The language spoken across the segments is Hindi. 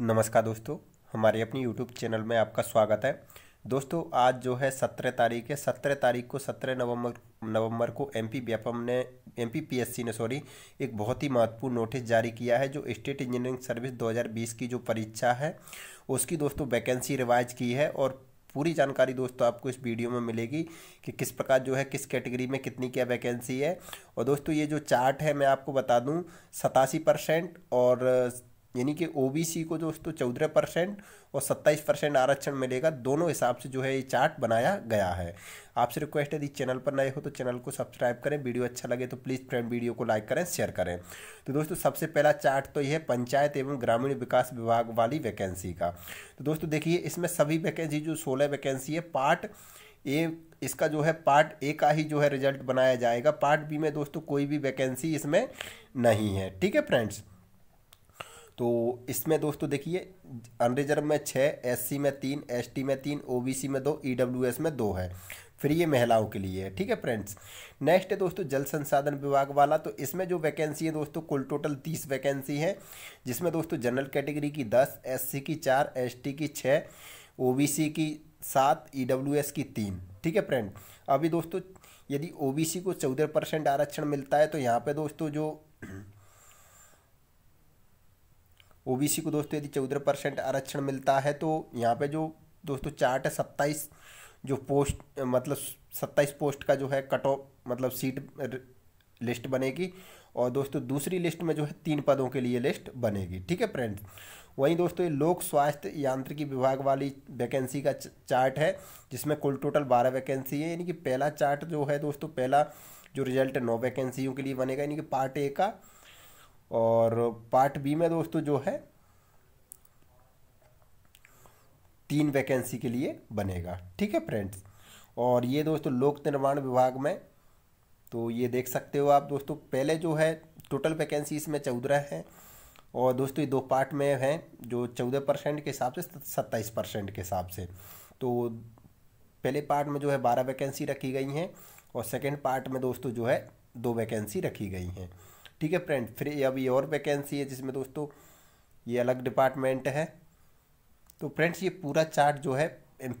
नमस्कार दोस्तों हमारे अपनी यूट्यूब चैनल में आपका स्वागत है दोस्तों आज जो है सत्रह तारीख है सत्रह तारीख को सत्रह नवंबर नवंबर को एम पी व्यापम ने M P P S C ने सॉरी एक बहुत ही महत्वपूर्ण नोटिस जारी किया है जो स्टेट इंजीनियरिंग सर्विस 2020 की जो परीक्षा है उसकी दोस्तों वैकेंसी रिवाइज की है और पूरी जानकारी दोस्तों आपको इस वीडियो में मिलेगी कि किस प्रकार जो है किस कैटेगरी में कितनी क्या वैकेंसी है और दोस्तों ये जो चार्ट है मैं आपको बता दूं सतासी परसेंट और यानी कि ओबीसी को दोस्तों चौदह परसेंट और सत्ताईस परसेंट आरक्षण मिलेगा दोनों हिसाब से जो है ये चार्ट बनाया गया है आपसे रिक्वेस्ट है यदि चैनल पर नए हो तो चैनल को सब्सक्राइब करें वीडियो अच्छा लगे तो प्लीज़ फ्रेंड वीडियो को लाइक करें शेयर करें तो दोस्तों सबसे पहला चार्ट तो यह है पंचायत एवं ग्रामीण विकास विभाग वाली वैकेंसी का तो दोस्तों देखिए इसमें सभी वैकेंसी जो सोलह वैकेंसी है पार्ट ए इसका जो है पार्ट ए का ही जो है रिजल्ट बनाया जाएगा पार्ट बी में दोस्तों कोई भी वैकेंसी इसमें नहीं है ठीक है फ्रेंड्स तो इसमें दोस्तों देखिए अनरिजर्व में छः एससी में तीन एसटी में तीन ओबीसी में दो ईडब्ल्यूएस में दो है फिर ये महिलाओं के लिए है ठीक है फ्रेंड्स नेक्स्ट है दोस्तों जल संसाधन विभाग वाला तो इसमें जो वैकेंसी है दोस्तों कुल टोटल तीस वैकेंसी है जिसमें दोस्तों जनरल कैटेगरी की दस सी की चार टी की छः सी की सात एस की तीन ठीक है फ्रेंड अभी दोस्तों यदि ओबीसी को चौदह परसेंट आरक्षण मिलता है तो यहाँ पे दोस्तों जो ओबीसी को दोस्तों यदि चौदह परसेंट आरक्षण मिलता है तो यहाँ पे जो दोस्तों चार्ट है सत्ताईस जो पोस्ट मतलब सत्ताईस पोस्ट का जो है कट ऑफ मतलब सीट लिस्ट बनेगी और दोस्तों दूसरी लिस्ट में जो है तीन पदों के लिए लिस्ट बनेगी ठीक है फ्रेंड्स वहीं दोस्तों ये लोक स्वास्थ्य यांत्रिकी विभाग वाली वैकेंसी का चार्ट है जिसमें कुल टोटल बारह वैकेंसी है यानी कि पहला चार्ट जो है दोस्तों पहला जो रिजल्ट नौ वैकेंसियों के लिए बनेगा यानी कि पार्ट ए का और पार्ट बी में दोस्तों जो है तीन वैकेंसी के लिए बनेगा ठीक है फ्रेंड्स और ये दोस्तों लोक निर्माण विभाग में तो ये देख सकते हो आप दोस्तों पहले जो है टोटल वैकेंसी इसमें चौदह है और दोस्तों ये दो पार्ट में हैं जो चौदह परसेंट के हिसाब से सत्ताईस परसेंट के हिसाब से तो पहले पार्ट में जो है बारह वैकेंसी रखी गई हैं और सेकेंड पार्ट में दोस्तों जो है दो वैकेंसी रखी गई हैं ठीक है फ्रेंड फिर अब ये और वैकेंसी है जिसमें दोस्तों ये अलग डिपार्टमेंट है तो फ्रेंड्स ये पूरा चार्ट जो है एम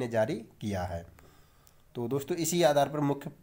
ने जारी किया है तो दोस्तों इसी आधार पर मुख्य